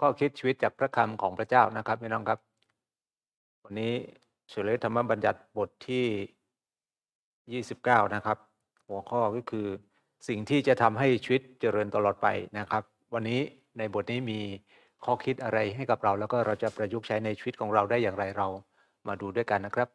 ข้อคิดชีวิตจากพระคำของพระเจ้านะครับพี่น้องครับ วันนี้สุรลธรรมบัญญัติบทที่ 29 นะครับ หัวข้อก็คือสิ่งที่จะทำให้ชีวิตเจริญตลอดไปนะครับ วันนี้ในบทนี้มีข้อคิดอะไรให้กับเรา แล้วก็เราจะประยุกต์ใช้ในชีวิตของเราได้อย่างไรเรามาดูด้วยกันนะครับ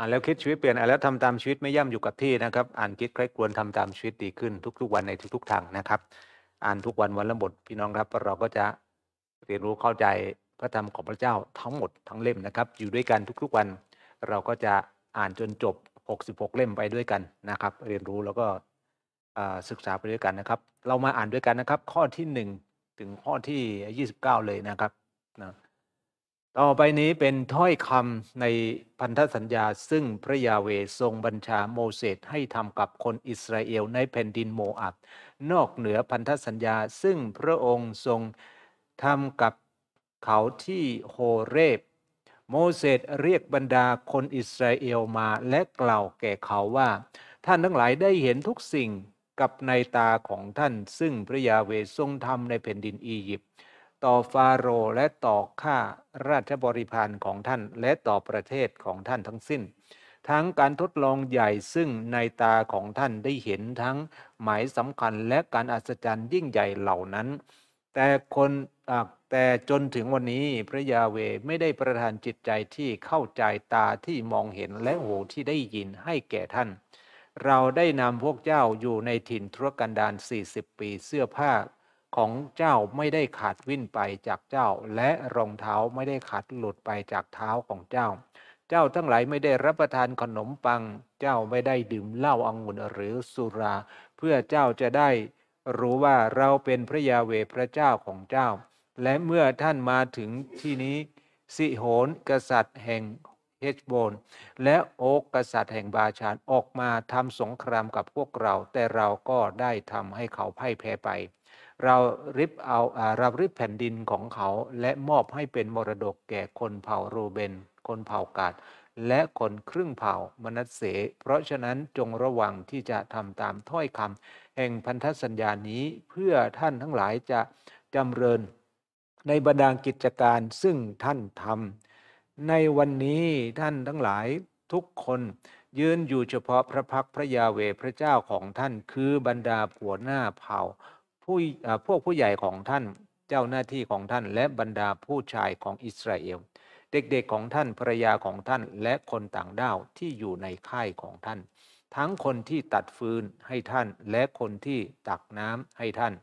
อ่านแล้ว คิดชีวิตเปลี่ยนอ่านแล้วทำตามชีวิตไม่ย่ำอยู่กับที่นะครับอ่านคิดใครควรทำตามชีวิต ดี ขึ้นทุก ๆ วันในทุกๆ ทางนะครับ อ่านทุกวันวันละบทพี่น้องครับ เราก็จะเรียนรู้เข้าใจพระธรรมของพระเจ้าทั้งหมดทั้งเล่มนะครับ อยู่ด้วยกันทุกๆวัน เราก็จะอ่านจนจบ 66 เล่มไปด้วยกันนะครับ เรียนรู้แล้วก็ศึกษาไปด้วยกันนะครับ เรามาอ่านด้วยกันนะครับ ข้อที่ 1 ถึงข้อที่ 29 เลยนะครับนะต่อไปนี้เป็นถ้อยคำในพันธสัญญาซึ่งพระยาเวทรงบัญชาโมเสสให้ทำกับคนอิสราเอลในแผ่นดินโมอับนอกเหนือพันธสัญญาซึ่งพระองค์ทรงทำกับเขาที่โฮเรบโมเสสเรียกบรรดาคนอิสราเอลมาและกล่าวแก่เขาว่า ท่านทั้งหลายได้เห็นทุกสิ่งกับในตาของท่านซึ่งพระยาเวทรงทำในแผ่นดินอียิปต์ต่อฟาโรและต่อข้าราชบริพารของท่านและต่อประเทศของท่านทั้งสิ้น ทั้งการทดลองใหญ่ซึ่งในตาของท่านได้เห็นทั้งหมายสำคัญและการอัศจรรย์ยิ่งใหญ่เหล่านั้น แต่คนแต่จนถึงวันนี้พระยาเวไม่ได้ประทานจิตใจที่เข้าใจตาที่มองเห็นและหูที่ได้ยินให้แก่ท่าน เราได้นำพวกเจ้าอยู่ในถิ่นทุรกันดาร40 ปีเสื้อผ้าของเจ้าไม่ได้ขาดวิ่นไปจากเจ้า และรองเท้าไม่ได้ขาดหลุดไปจากเท้าของเจ้า เจ้าทั้งหลายไม่ได้รับประทานขนมปัง เจ้าไม่ได้ดื่มเหล้าอังุ่นหรือสุรา เพื่อเจ้าจะได้รู้ว่าเราเป็นพระยาเวพระเจ้าของเจ้า และเมื่อท่านมาถึงที่นี้สิโหน กษัตริย์แห่งเฮชโบนและโอกกษัตริย์แห่งบาชานออกมาทำสงครามกับพวกเรา แต่เราก็ได้ทำให้เขาพ่ายแพ้ไปเราริบเอาเราริบแผ่นดินของเขา และมอบให้เป็นมรดกแก่คนเผ่าโรเบน คนเผ่ากาดและคนครึ่งเผ่ามนัสเส เพราะฉะนั้นจงระวังที่จะทำตามถ้อยคำแห่งพันธสัญญานี้เพื่อท่านทั้งหลายจะจำเริญ ในบรรดากิจการซึ่งท่านทำในวันนี้ท่านทั้งหลายทุกคน ยืนอยู่เฉพาะพระพักพระยาเวพระเจ้าของท่านคือบรรดาผัวหน้าเผ่าผู้พวกผู้ใหญ่ของท่านเจ้าหน้าที่ของท่านและบรรดาผู้ชายของอิสราเอลเด็กๆ ของท่านภรรยาของท่านและคนต่างด้าวที่อยู่ในค่ายของท่าน ทั้งคนที่ตัดฟืนให้ท่านและคนที่ตักน้ำให้ท่าน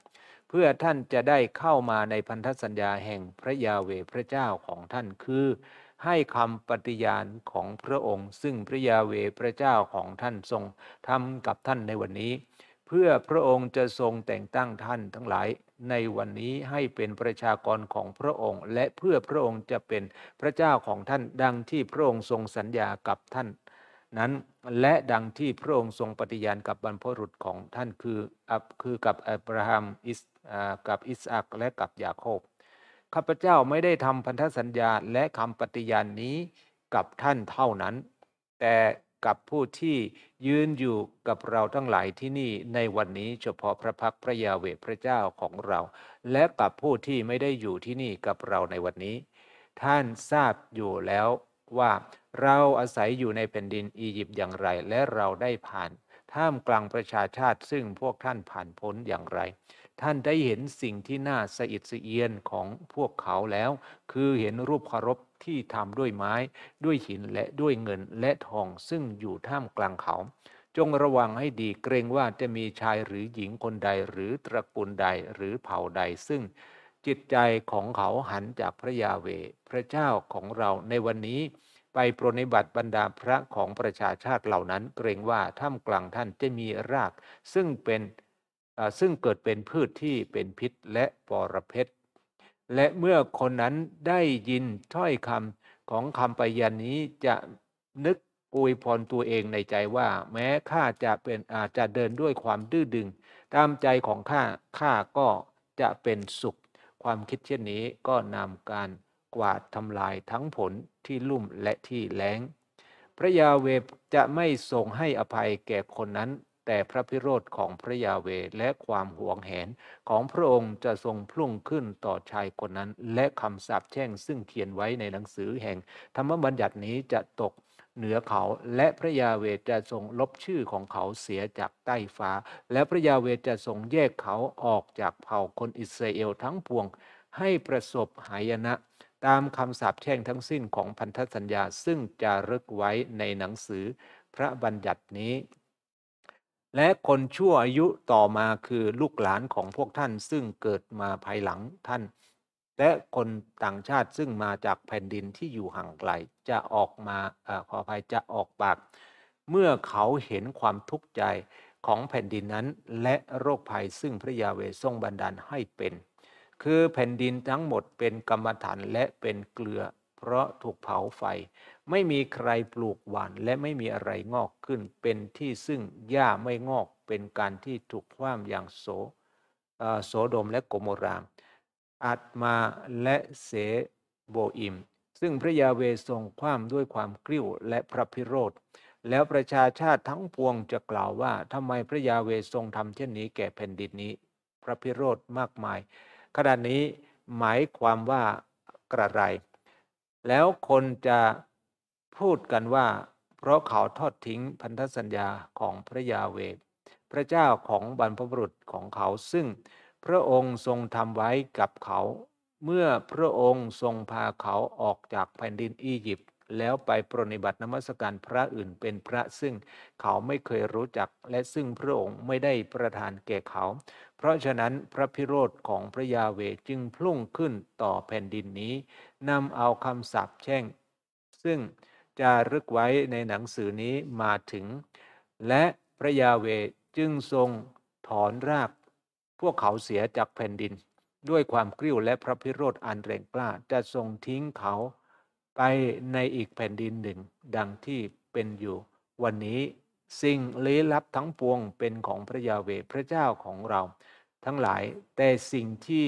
เพื่อท่านจะได้เข้ามาในพันธสัญญาแห่งพระยาเวพระเจ้าของท่านคือ ให้คำปฏิญาณของพระองค์ ซึ่งพระยาเวพระเจ้าของท่านทรงทำกับท่านในวันนี้เพื่อพระองค์จะทรงแต่งตั้งท่านทั้งหลาย ในวันนี้ให้เป็นประชากรของพระองค์ และเพื่อพระองค์จะเป็นพระเจ้าของท่าน ดังที่พระองค์ทรงสัญญากับท่านนั้น และดังที่พระองค์ทรงปฏิญาณกับบรรพบุรุษของท่านคือ อับคือกับอับราฮัมอิสกับอิสอักและกับยาโคบข้าพเจ้าไม่ได้ทำพันธสัญญาและคำปฏิญาณนี้กับท่านเท่านั้น แต่กับผู้ที่ยืนอยู่กับเราทั้งหลายที่นี่ในวันนี้เฉพาะพระพักพระยาเวพระเจ้าของเรา และกับผู้ที่ไม่ได้อยู่ที่นี่กับเราในวันนี้ ท่านทราบอยู่แล้วว่าเราอาศัยอยู่ในแผ่นดินอียิปต์อย่างไร และเราได้ผ่านท่ามกลางประชาชาติซึ่งพวกท่านผ่านพ้นอย่างไร ท่านได้เห็นสิ่งที่น่าสะอิดสะเอียนของพวกเขาแล้ว คือเห็นรูปเคารพที่ทำด้วยไม้ ด้วยหินและด้วยเงินและทองซึ่งอยู่ท่ามกลางเขา จงระวังให้ดีเกรงว่าจะมีชายหรือหญิงคนใดหรือตระกูลใดหรือเผ่าใด ซึ่งจิตใจของเขาหันจากพระยาเว พระเจ้าของเราในวันนี้ ไปปรนิบัติบรรดาพระของประชาชาติเหล่านั้น เกรงว่าท่ามกลางท่านจะมีราก ซึ่งเป็นซึ่งเกิดเป็นพืชที่เป็นพิษ และปรเพชและเมื่อคนนั้นได้ยินถ้อยคำของคำปยันนี้จะนึกอวยพรตัวเองในใจว่า แม้ข้าจะเป็นอาจจะเดินด้วยความดื้อดึง ตามใจของข้าข้าก็จะเป็นสุข ความคิดเช่นนี้ก็นำการกวาดทำลายทั้งผลที่ลุ่มและที่แล้ง พระยาเวจะไม่ส่งให้อภัยแก่คนนั้นแต่พระพิโรธของพระยาเวและความหวงแหน ของพระองค์จะทรงพุ่งขึ้นต่อชายคนนั้น และคำสาปแช่งซึ่งเขียนไว้ในหนังสือแห่ง ธรรมบัญญัตินี้จะตกเหนือเขา และพระยาเวจะทรงลบชื่อของเขาเสียจากใต้ฟ้า และพระยาเวจะทรงแยกเขาออกจากเผ่าคนอิสราเอลทั้งปวง ให้ประสบหายนะตามคำสาปแช่งทั้งสิ้นของพันธสัญญาซึ่งจะรึกไว้ในหนังสือ พระบัญญัตินี้และคนชั่วอายุต่อมาคือลูกหลานของพวกท่านซึ่งเกิดมาภายหลังท่าน และคนต่างชาติซึ่งมาจากแผ่นดินที่อยู่ห่างไกลจะออกมาอขออภัยจะออกปาก เมื่อเขาเห็นความทุกข์ใจของแผ่นดินนั้น และโรคภัยซึ่งพระยาเวทรงบันดาลให้เป็น คือแผ่นดินทั้งหมดเป็นกรรมฐานและเป็นเกลือเพราะถูกเผาไฟไม่มีใครปลูกหวานและไม่มีอะไรงอกขึ้นเป็นที่ซึ่งหญ้าไม่งอกเป็นการที่ถูกคว่ำอย่าง โสโสดมและโกโมราม อัตมาและเสโบอิมซึ่งพระยาเวทรงคว่ำด้วยความ กริ้วและพระพิโรธแล้วประชาชาติ ทั้ง ปวงจะกล่าวว่า ทำไมพระยาเวทรงทำเช่นนี้แก่แผ่นดินนี้ พระพิโรธมากมายขณะนี้หมายความว่ากระไร แล้วคนจะพูดกันว่าเพราะเขาทอดทิ้งพันธสัญญาของพระยาเวพระเจ้าของบรรพบุรุษของเขาซึ่ง พระองค์ทรงทำไว้กับเขา เมื่อพระองค์ทรงพาเขาออกจากแผ่นดินอียิปต์แล้วไปปรนิบัตินมัสการพระอื่นเป็นพระซึ่งเขาไม่เคยรู้จัก และซึ่งพระองค์ไม่ได้ประทานแก่เขา เพราะฉะนั้นพระพิโรธของพระยาเวจึงพุ่งขึ้นต่อแผ่นดินนี้นำเอาคำสาปแช่งซึ่งจารึกไว้ในหนังสือนี้มาถึง และพระยาเวจึงทรงถอนรากพวกเขาเสียจากแผ่นดิน ด้วยความกริ้วและพระพิโรธอันแรงกล้าจะทรงทิ้งเขาไปในอีกแผ่นดินหนึ่ง ดังที่เป็นอยู่ วันนี้สิ่งลี้ลับทั้งปวงเป็นของพระยาเวพระเจ้าของเรา ทั้งหลาย แต่สิ่งที่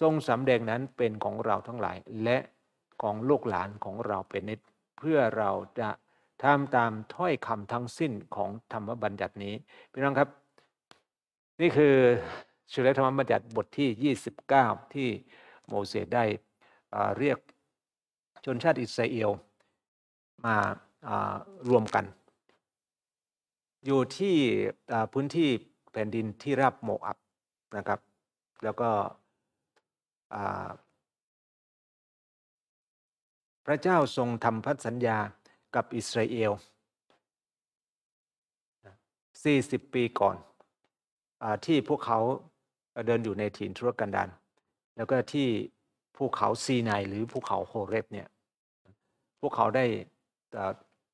ทรงสำแดงนั้นเป็นของเราทั้งหลายและของลูกหลานของเราเป็นนิดเพื่อเราจะทำตามถ้อยคำทั้งสิ้นของธรรมบัญญัตินี้ พี่น้องครับ นี่คือชุลธรรมบัญญัติบทที่ 29 ที่โมเสสได้เรียกชนชาติอิสราเอลมารวมกัน อยู่ที่พื้นที่แผ่นดินที่ราบโมอับนะครับ แล้วก็พระเจ้าทรงทำพันสัญญากับอิสราเอล 40 ปีก่อนอที่พวกเขาเดินอยู่ในถิ่นทุรกันดารแล้วก็ที่ภูเขาซีไนหรือภูเขาโฮเรบเนี่ย พวกเขาได้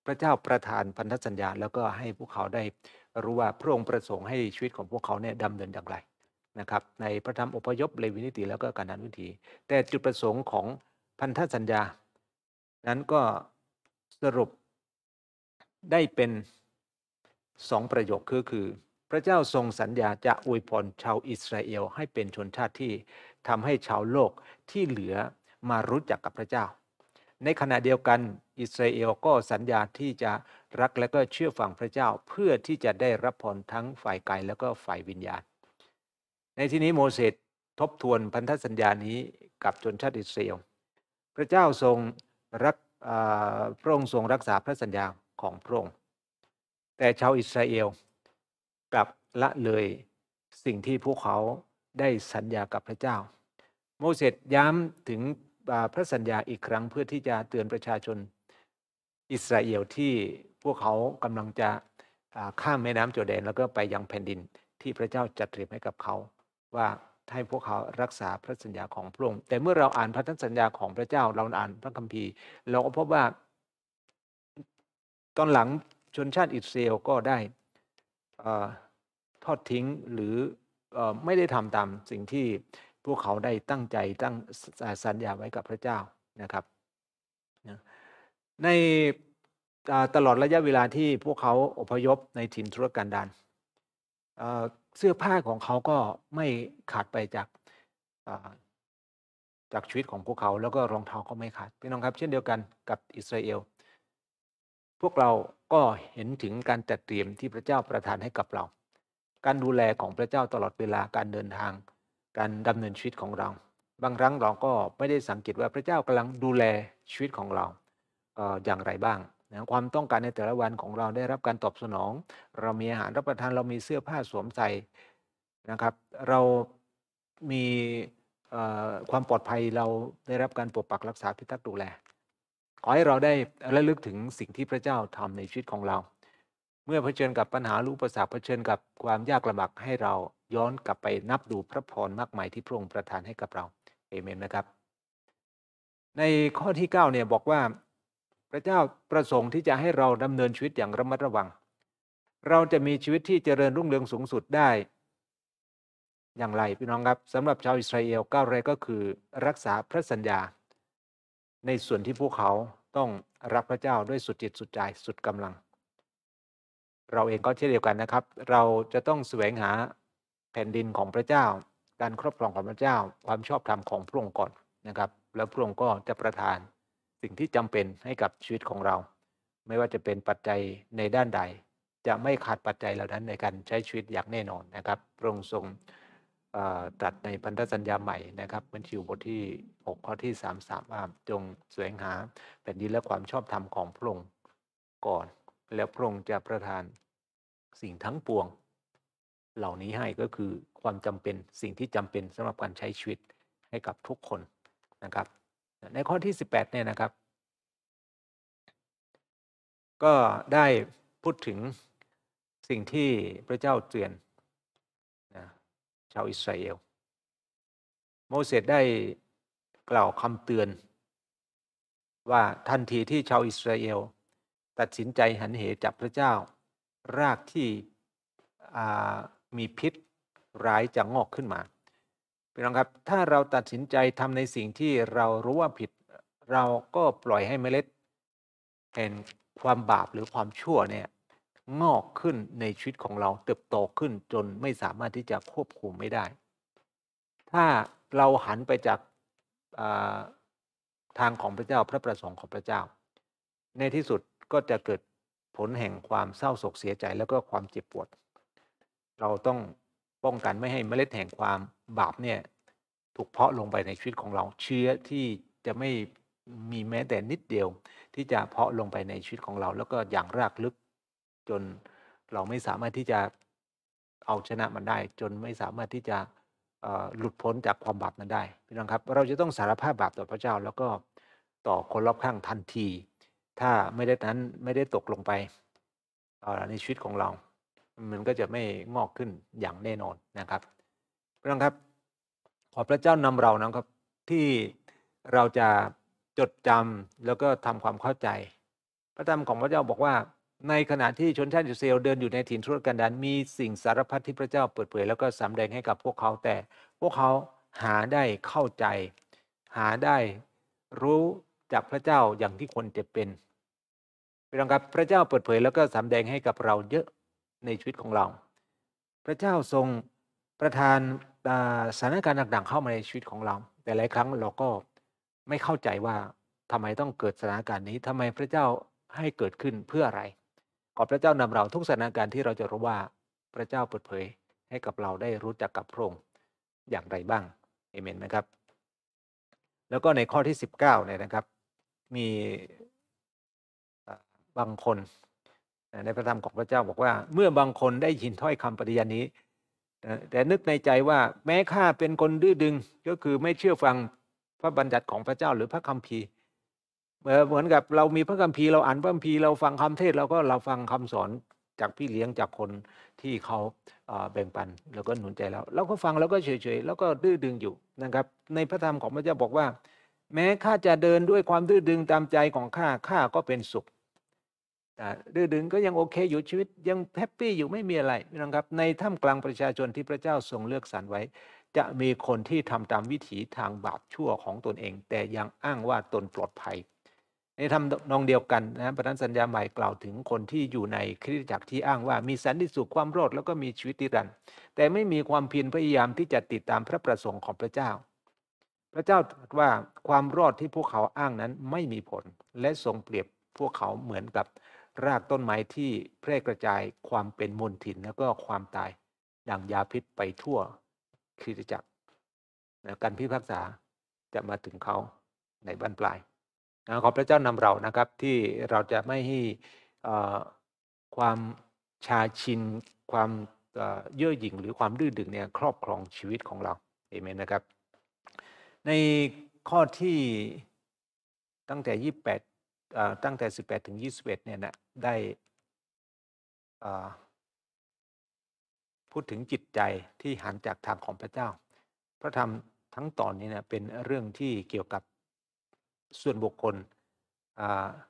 พระเจ้าประทานพันธสัญญา แล้วก็ให้พวกเขาได้รู้ว่าพระองค์ประสงค์ให้ชีวิตของพวกเขาเนี่ยดำเนินอย่างไรนะครับในพระธรรมอพยพเลวินิติแล้วก็การนันวิถีแต่จุดประสงค์ของพันธสัญญานั้นก็สรุปได้เป็นสองประโยคคือคือ พระเจ้าทรงสัญญาจะอวยพรชาวอิสราเอลให้เป็นชนชาติที่ทำให้ชาวโลกที่เหลือมารู้จักกับพระเจ้า ในขณะเดียวกันอิสราเอลก็สัญญาที่จะรักและก็เชื่อฟังพระเจ้าเพื่อที่จะได้รับพรทั้งฝ่ายกายแล้วก็ฝ่ายวิญญาณ ในที่นี้โมเสสทบทวนพันธสัญญานี้กับชนชาติอิสราเอล พระเจ้าทรงรักพระองค์ทรงรักษาพระสัญญาของพระองค์แต่ชาวอิสราเอลกลับละเลยสิ่งที่พวกเขาได้สัญญากับพระเจ้า โมเสสย้ำถึงพระสัญญาอีกครั้งเพื่อที่จะเตือนประชาชนอิสราเอลที่พวกเขากำลังจะข้ามแม่น้ำโจแดนแล้วก็ไปยังแผ่นดินที่พระเจ้าจัดเตรียมให้กับเขาว่าให้พวกเขารักษาพระสัญญาของพระองค์ แต่เมื่อเราอ่านพันธสัญญาของพระเจ้า เราอ่านพระคัมภีร์ เราก็พบว่าตอนหลังชนชาติอิสราเอลก็ได้ทอดทิ้งหรือไม่ได้ทำตามสิ่งที่พวกเขาได้ตั้งใจตั้งสัญญาไว้กับพระเจ้านะครับ ในตลอดระยะเวลาที่พวกเขาอพยพในถิ่นทุรกันดารเสื้อผ้าของเขาก็ไม่ขาดไปจากจากชีวิตของพวกเขา แล้วก็รองเท้าก็ไม่ขาดพี่น้องครับ เช่นเดียวกันกับอิสราเอลพวกเราก็เห็นถึงการจัดเตรียมที่พระเจ้าประทานให้กับเรา การดูแลของพระเจ้าตลอดเวลาการเดินทาง การดำเนินชีวิตของเรา บางครั้งเราก็ไม่ได้สังเกตว่าพระเจ้ากำลังดูแลชีวิตของเราอย่างไรบ้างนะความต้องการในแต่ละวันของเราได้รับการตอบสนอง เรามีอาหารรับประทานเรามีเสื้อผ้าสวมใส่นะครับ เรามีความปลอดภัยเราได้รับการปกปักรักษาพิทักษ์ดูแล ขอให้เราได้ระลึกถึงสิ่งที่พระเจ้าทำในชีวิตของเรา เมื่อเผชิญกับปัญหาลูกประสาเผชิญกับความยากลำบากให้เราย้อนกลับไปนับดูพระพรมากมายที่พระองค์ประทานให้กับเราเอเมนนะครับ ในข้อที่9เนี่ยบอกว่าพระเจ้าประสงค์ที่จะให้เราดำเนินชีวิตอย่างระมัดระวัง เราจะมีชีวิตที่เจริญรุ่งเรืองสูงสุดได้ อย่างไรพี่น้องครับสำหรับชาวอิสราเอลก้าวแรกก็คือรักษาพระสัญญา ในส่วนที่พวกเขาต้องรักพระเจ้าด้วยสุดจิตสุดใจสุดกำลัง เราเองก็เช่นเดียวกันนะครับ เราจะต้องแสวงหาแผ่นดินของพระเจ้า การครอบครองของพระเจ้าความชอบธรรมของพระองค์ก่อนนะครับ แล้วพระองค์ก็จะประทานสิ่งที่จำเป็นให้กับชีวิตของเรา ไม่ว่าจะเป็นปัจจัยในด้านใด จะไม่ขาดปัจจัยเหล่านั้นในการใช้ชีวิตอย่างแน่นอนนะครับ พระองค์ทรงตรัสในพันธสัญญาใหม่นะครับมันชิวบทที่6ข้อที่3าว่าจงสวงหาแผ่นดินและความชอบธรรมของพระองค์ก่อน แล้วพระองค์จะประทานสิ่งทั้งปวง เหล่านี้ให้ก็คือความจำเป็นสิ่งที่จำเป็นสำหรับการใช้ชีวิตให้กับทุกคนนะครับในข้อที่ 18 เนี่ยนะครับ ก็ได้พูดถึงสิ่งที่พระเจ้าเตือนนะชาวอิสราเอล โมเสสได้กล่าวคำเตือน ว่าทันทีที่ชาวอิสราเอล ตัดสินใจหันเหจากพระเจ้ารากที่มีพิษร้ายจะงอกขึ้นมาพี่น้องครับ ถ้าเราตัดสินใจทำในสิ่งที่เรารู้ว่าผิด เราก็ปล่อยให้เมล็ดแห่งความบาปหรือความชั่วเนี่ย งอกขึ้นในชีวิตของเราเติบโตขึ้นจนไม่สามารถที่จะควบคุมไม่ได้ ถ้าเราหันไปจากาทางของพระเจ้าพระประสงค์ของพระเจ้า ในที่สุดก็จะเกิดผลแห่งความเศร้าโศกเสียใจ แล้วก็ความเจ็บปวด เราต้องป้องกันไม่ให้เมล็ดแห่งความบาปเนี่ยถูกเพาะลงไปในชีวิตของเราเชื้อที่จะไม่มีแม้แต่นิดเดียว ที่จะเพาะลงไปในชีวิตของเราแล้วก็อย่างรากลึก จนเราไม่สามารถที่จะเอาชนะมันได้ จนไม่สามารถที่จะหลุดพ้นจากความบาปนั้นได้พี่น้องครับ เราจะต้องสารภาพบาปต่อพระเจ้าแล้วก็ต่อคนรอบข้างทันที ถ้าไม่ได้นั้นไม่ได้ตกลงไปในชีวิตของเรามันก็จะไม่ งอกขึ้นอย่างแน่นอนนะครับพี่น้องครับขอพระเจ้านำเรา นะครับ ที่เราจะจดจำแล้วก็ทำความเข้าใจ พระธรรมของพระเจ้าบอกว่า ในขณะที่ชนชาติอิสราเอลเดินอยู่ในถิ่นทุรกันดารมี สิ่งสารพัดที่พระเจ้าเปิดเผยแล้วก็สำแดงให้กับพวกเขาแต่พวกเขาหาได้เข้าใจ หาได้รู้จากพระเจ้าอย่างที่ควรจะเป็นพี่น้องครับพระเจ้าเปิดเผยแล้วก็สำแดงให้กับเราเยอะในชีวิตของเรา พระเจ้าทรงประทานสถานการณ์ต่างๆเข้ามาในชีวิตของเรา แต่หลายครั้งเราก็ไม่เข้าใจว่าทำไมต้องเกิดสถานการณ์นี้ ทำไมพระเจ้าให้เกิดขึ้นเพื่ออะไร ขอพระเจ้านำเราทุกสถานการณ์ที่เราจะรู้ว่าพระเจ้าเปิดเผยให้กับเราได้รู้จักกับพระองค์อย่างไรบ้างเอเมนไหมครับ แล้วก็ในข้อที่ 19เนี่ยนะครับ มี บางคนในพระธรรมของพระเจ้าบอกว่า เมื่อบางคนได้ยินถ้อยคำปฏิญาณนี้ แต่นึกในใจว่าแม้ข้าเป็นคนดื้อดึง ก็คือไม่เชื่อฟังพระบัญญัติของพระเจ้าหรือพระคัมภีร์เหมือนกับเรามีพระคัมภีร์เราอ่านพระคัมภีร์เราฟังคำเทศเราก็เราฟังคำสอนจากพี่เลี้ยงจากคนที่เขาแบ่งปันแล้วก็หนุนใจเราเราก็ฟังแล้วก็เฉยๆแล้วก็ดื้อดึงอยู่นะครับในพระธรรมของพระเจ้าบอกว่า แม้ข้าจะเดินด้วยความดื้อดึงตามใจของข้าข้าก็เป็นสุขดื้อดึงก็ยังโอเคอยู่ชีวิตยังแฮปปี้อยู่ไม่มีอะไรพี่น้องครับในท่ามกลางประชาชนที่พระเจ้าทรงเลือกสรรไว้ จะมีคนที่ทำตามวิถีทางบาปชั่วของตนเอง แต่ยังอ้างว่าตนปลอดภัย ในทำนองเดียวกันนะประธานสัญญาใหม่กล่าวถึงคนที่อยู่ในคริสตจักรที่อ้างว่ามีสันติสุขความรอด แล้วก็มีชีวิตดีรันแต่ไม่มีความเพียรพยายามที่จะติดตามพระประสงค์ของพระเจ้า พระเจ้าตรัสว่าความรอดที่พวกเขาอ้างนั้นไม่มีผล และทรงเปรียบพวกเขาเหมือนกับรากต้นไม้ที่แพร่กระจายความเป็นมลทิน แล้วก็ความตาย ดังยาพิษไปทั่วคริสตจักรนะการพิพากษาจะมาถึงเขาในบ้านปลายนะขอพระเจ้านำเรานะครับ ที่เราจะไม่ให้ความชาชิน ความเย่อหยิ่งหรือความดื้อดึงเนี่ยครอบครองชีวิตของเราเอเมนนะครับ ในข้อที่ตั้งแต่ 28ตั้งแต่ 18 ถึง21เนี่ยนะได้ พูดถึงจิตใจที่หันจากทางของพระเจ้า พระธรรมทั้งตอนนี้เนะเป็นเรื่องที่เกี่ยวกับส่วนบุคคล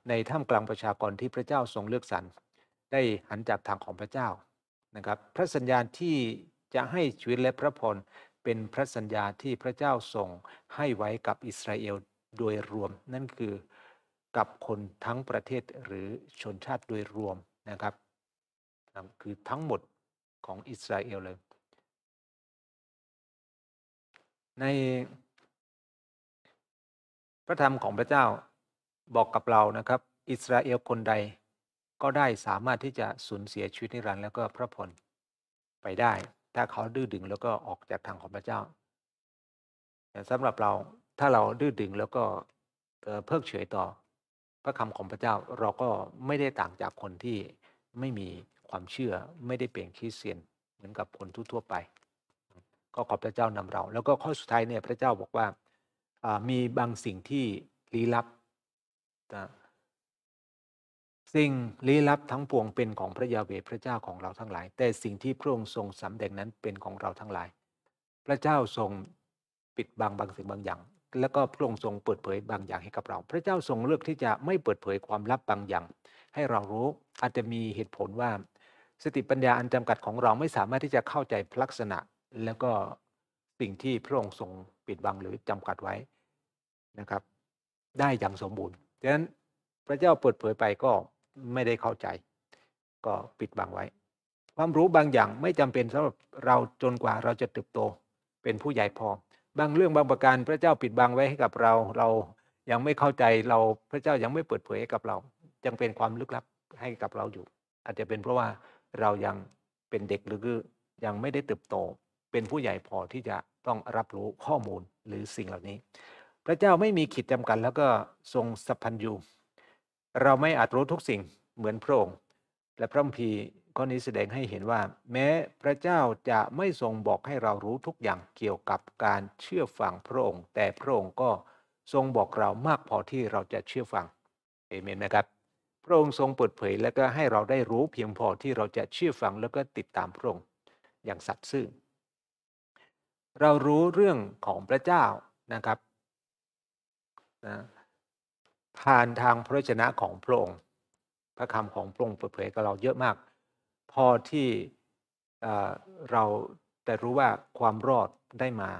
ในท่ามกลางประชากรที่พระเจ้าทรงเลือกสรรได้หันจากทางของพระเจ้านะครับพระสัญญาที่จะให้ชีวิตและพระพรเป็นพระสัญญาที่พระเจ้าทรงให้ไว้กับอิสราเอลโดยรวมนั่นคือกับคนทั้งประเทศหรือชนชาติ โดย รวมนะครับ คือทั้งหมดของอิสราเอลเลย ในพระธรรมของพระเจ้าบอกกับเรานะครับ อิสราเอล คน ใดก็ได้สามารถที่จะสูญเสียชีวิต นิรันดร์แล้วก็ พระพล ไปได้ ถ้าเขาดื้อ ดึงแล้วก็ออกจากทางของพระเจ้าแต่สำหรับเราถ้าเราดื้อดึงแล้วก็เพิกเฉยต่อพระคำของพระเจ้าเราก็ไม่ได้ต่างจากคนที่ไม่มีความเชื่อ ไม่ได้เป็นคริสเตียนเหมือนกับคนทั่วๆไป ก็ขอบพระเจ้านำเรา แล้วก็ข้อสุดท้ายเนี่ย พระเจ้าบอกว่ามีบางสิ่งที่ลี้ลับสิ่งลี้ลับทั้งปวงเป็นของพระยาเวพระเจ้าของเราทั้งหลาย แต่สิ่งที่พระองค์ทรงสำแดงนั้นเป็นของเราทั้งหลาย พระเจ้าทรงปิดบังบางสิ่งบางอย่างแล้วก็พระองค์ทรงเปิด เผยบางอย่างให้กับเรา พระเจ้าทรงเลือกที่จะไม่เปิดเผยความลับบางอย่าง ให้เรารู้ อาจจะมีเหตุผลว่า สติปัญญาอันจำกัดของเราไม่สามารถที่จะเข้าใจลักษณะแล้วก็สิ่งที่พระองค์ทรงปิดบังหรือจำกัดไว้นะครับ ได้อย่างสมบูรณ์ดังนั้นพระเจ้าเปิดเผยไปก็ไม่ได้เข้าใจก็ปิดบังไว้ ความรู้บางอย่างไม่จำเป็นสำหรับเราจนกว่าเราจะเติบโตเป็นผู้ใหญ่พอบางเรื่องบางประการพระเจ้าปิดบังไว้ให้กับเรา เรายังไม่เข้าใจเราพระเจ้ายังไม่เปิดเผยให้กับเรายังเป็นความลึกลับให้กับเราอยู่ อาจจะเป็นเพราะว่าเรายังเป็นเด็กหรือยังไม่ได้เติบโตเป็นผู้ใหญ่พอที่จะต้องรับรู้ข้อมูลหรือสิ่งเหล่านี้ พระเจ้าไม่มีขีดจำกัดแล้วก็ทรงสัพพัญญูเราไม่อาจรู้ทุกสิ่งเหมือนพระองค์และพระมพีข้อนี้แสดงให้เห็นว่า แม้พระเจ้าจะไม่ทรงบอกให้เรารู้ทุกอย่างเกี่ยวกับการเชื่อฟังพระองค์แต่พระองค์ก็ทรงบอกเรามากพอที่เราจะเชื่อฟังเอเมนนะครับพระองค์ทรงเปิดเผย และก็ให้เราได้รู้เพียงพอที่เราจะเชื่อฟังแล้วก็ติดตามพระองค์อย่างสัตย์ซื่อเรารู้เรื่องของพระเจ้านะครับนะผ่านทางพระชนะของพระองค์พระคำของพระองค์เปิดเผยกับเราเยอะมากพอที่เราแต่รู้ว่าความรอดได้มา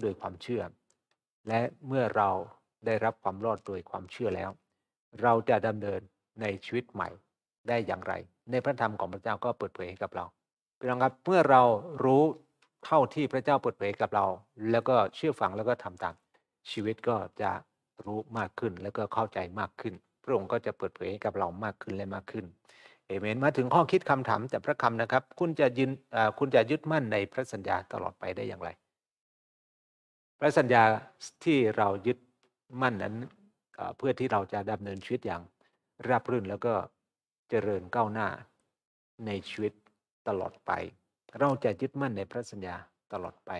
โดยความเชื่อ และเมื่อเราได้รับความรอดโดยความเชื่อแล้ว เราจะดำเนินในชีวิตใหม่ได้อย่างไร ในพระธรรมของพระเจ้าก็เปิดเผยให้กับเราพี่น้องครับเมื่อเรารู้เท่าที่พระเจ้าเปิดเผยกับเรา แล้วก็เชื่อฟังแล้วก็ทำตาม ชีวิตก็จะรู้มากขึ้นแล้วก็เข้าใจมากขึ้น พระองค์ก็จะเปิดเผยให้กับเรามากขึ้นและมากขึ้นเอเมนมาถึงข้อคิดคำถามจากพระคำนะครับคุณจะยืนคุณจะยึดมั่นในพระสัญญาตลอดไปได้อย่างไร พระสัญญาที่เรายึดมั่นนั้นเพื่อที่เราจะดำเนินชีวิตอย่างราบรื่น แล้วก็เจริญก้าวหน้าในชีวิตตลอดไปเราจะยึดมั่นในพระสัญญาตลอดไป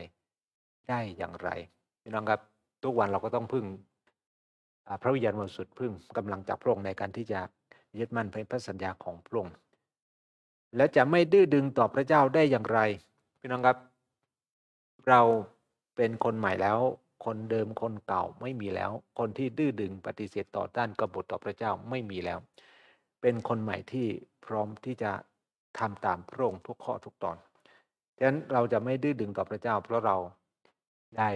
ได้อย่างไรพี่น้องครับ ทุกวันเราก็ต้องพึ่งพระวิญญาณบริสุทธิ์พึ่งกำลังจากพระองค์ในการที่จะยึดมั่นในพระสัญญาของพระองค์และจะไม่ดื้อดึงต่อพระเจ้าได้อย่างไร พี่น้องครับ เราเป็นคน ใหม่แล้ว คนเดิมคนเก่า ไม่มีแล้ว คนที่ดื้อดึงปฏิเสธต่อต้านกบฏต่อพระเจ้าไม่มีแล้ว เป็นคนใหม่ที่พร้อมที่จะทำตามพระองค์ทุกข้อทุกตอนฉะนั้นเราจะไม่ดื้อดึงต่อพระเจ้า เพราะเราได้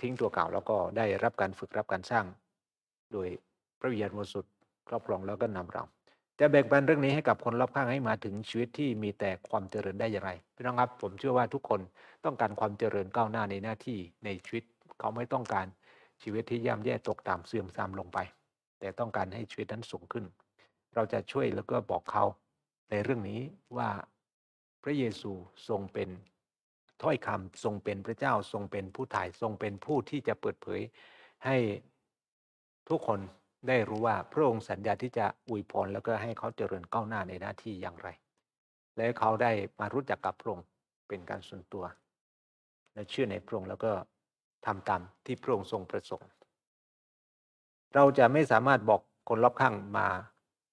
ทิ้งตัวเก่าแล้วก็ได้รับการฝึกรับการสร้างโดยพระวิญญาณบริสุทธิ์ครอบครองแล้วก็นำเรา จะแบ่งปัน เรื่องนี้ให้กับคนรอบข้างให้มาถึงชีวิตที่มีแต่ความเจริญได้อย่างไรพี่น้องครับผมเชื่อว่าทุกคนต้องการความเจริญก้าวหน้าในหน้าที่ใน ชีวิตเขาไม่ต้องการ ชีวิตที่ย่ำแย่ตก ต่ำเสื่อมทรามลงไป แต่ต้องการให้ชีวิตนั้นสูงขึ้น เราจะช่วยแล้วก็บอกเขา ในเรื่องนี้ว่าพระเยซูทรงเป็นถ้อยคำทรงเป็นพระเจ้าทรงเป็นผู้ถ่ายทรงเป็นผู้ที่จะเปิดเผยให้ทุกคนได้รู้ว่าพระองค์สัญญาที่จะอวยพรแล้วก็ให้เขาเจริญก้าวหน้าในหน้าที่อย่างไร และเขาได้มารู้จักกับพระองค์เป็นการส่วนตัวและเชื่อในพระองค์แล้วก็ทำตามที่พระองค์ทรงประสงค์ เราจะไม่สามารถบอกคนรอบข้างมา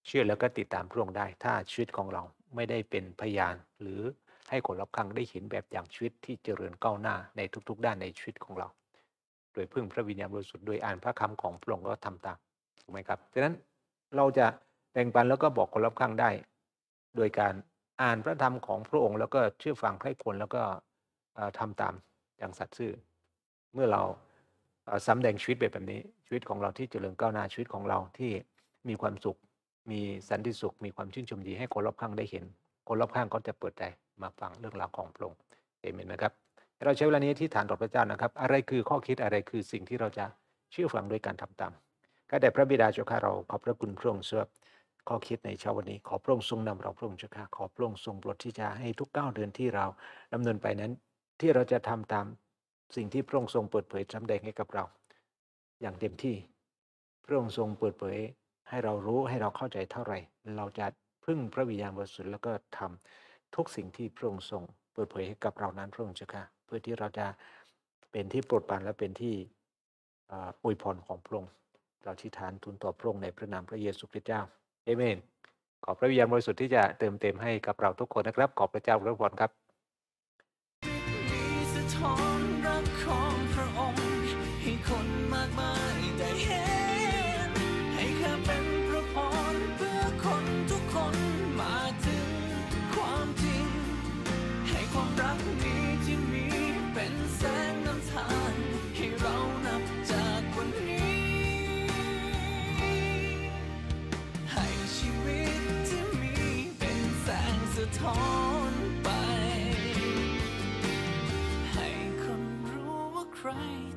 เชื่อแล้วก็ติดตามพระองค์ได้ ถ้าชีวิตของเราไม่ได้เป็นพยาน หรือให้คนรอบข้างได้เห็นแบบอย่างชีวิตที่เจริญก้าวหน้าในทุกๆ ด้านในชีวิตของเรา โดยพึ่งพระวิญญาณบริสุทธิ์โดยอ่านพระคำของพระองค์ก็ทำตามถูกไหมครับดังนั้นเราจะแบ่งปันแล้วก็บอกคนรอบข้างได้ โดยการอ่านพระธรรมของพระองค์ แล้วก็เชื่อฟังใครควรแล้วก็ทำตามอย่างสัตย์ซื่อ เมื่อเราสำแดงชีวิตแบบนี้ชีวิตของเราที่เจริญก้าวหน้าชีวิตของเราที่มีความสุขมีสันติสุข มีความชื่นชมดี ให้คนรอบข้างได้เห็นคนรอบข้างก็จะเปิดใจมาฟังเรื่องราวของพระองค์เอเมนไหมครับเราใช้เวลานี้ที่ฐานต่อพระเจ้านะครับ อะไรคือข้อคิดอะไรคือสิ่งที่เราจะเชื่อฟังด้วยการทำตามก็ได้พระบิดาเจ้าข้าเราขอบพระคุณพระองค์เสืยข้อคิดในเช้าวันนี้ ขอพระองค์ทรงนำเราพระองค์เจ้าข้าขอพระองค์ทรงโปรดที่จะให้ทุกก้าวเดินที่เราดำเนินไปนั้น ที่เราจะทำตามสิ่งที่พระองค์ทรงเปิดเผยจำแดงให้กับเรา อย่างเต็มที่ พระองค์ทรงเปิดเผยให้เรารู้ให้เราเข้าใจเท่าไหร่ เราจะพึ่งพระวิญญาณบริสุทธิ์แล้วก็ทำทุกสิ่งที่พระองค์ทรงเปิดเผยให้กับเรานั้นพระองค์เจ้าค่ะเพื่อที่เราจะเป็นที่โปรดปรานและเป็นที่อวยพรของพระองค์เราที่ฐานทุนต่อพระองค์ในพระนามพระเยซูคริสต์เจ้าเอเมน ขอพระวิญญาณบริสุทธิ์ที่จะเติมเต็มให้กับเราทุกคนนะครับ ขอบพระเจ้าพระพรครับ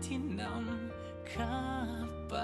ที่นำข้าไป